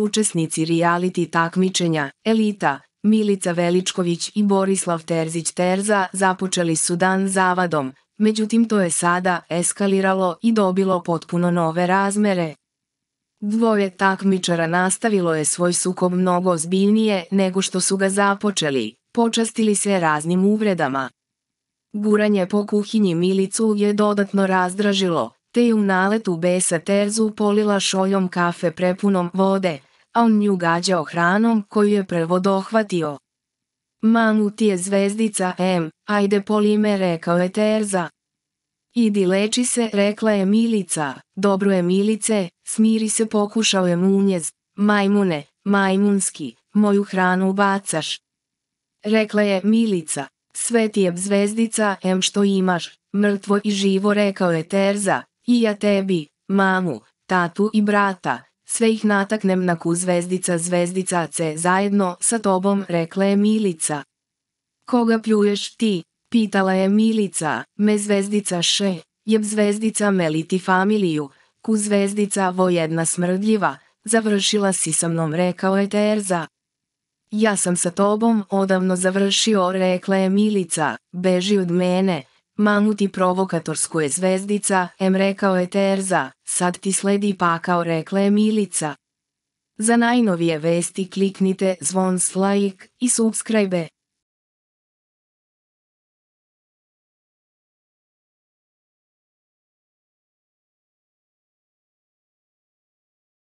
Učesnici reality takmičenja, Elita, Milica Veličković i Borislav Terzić-Terza započeli su dan zavadom, međutim to je sada eskaliralo i dobilo potpuno nove razmere. Dvoje takmičara nastavilo je svoj sukob mnogo ozbiljnije nego što su ga započeli, počastili se raznim uvredama. Guranje po kuhinji Milicu je dodatno razdražilo, te u naletu besa Terzu polila šoljom kafe prepunom vode, a on nju gađao hranom koju je prvo dohvatio. Mamu ti je zvezdica M, ajde polime rekao je Terza. Idi leči se, rekla je Milica, dobro je Milice, smiri se pokušao je munjez, majmune, majmunski, moju hranu bacaš. Rekla je Milica, sve ti je zvezdica em što imaš, mrtvo i živo rekao je Terza, i ja tebi, mamu, tatu i brata, sve ih nataknem na ku zvezdica zvezdica ce zajedno sa tobom, rekla je Milica. Koga pljuješ ti? Pitala je Milica, me zvezdica še, jeb zvezdica meliti familiju, ku zvezdica jedna smrdljiva, završila si sa mnom, rekao je Terza. Ja sam sa tobom odavno završio, rekla je Milica, beži od mene, Manuti provokatorsku je zvezdica, em rekao je Terza, sad ti sledi pakao rekla je Milica. Za najnovije vesti kliknite zvon like i subscribe.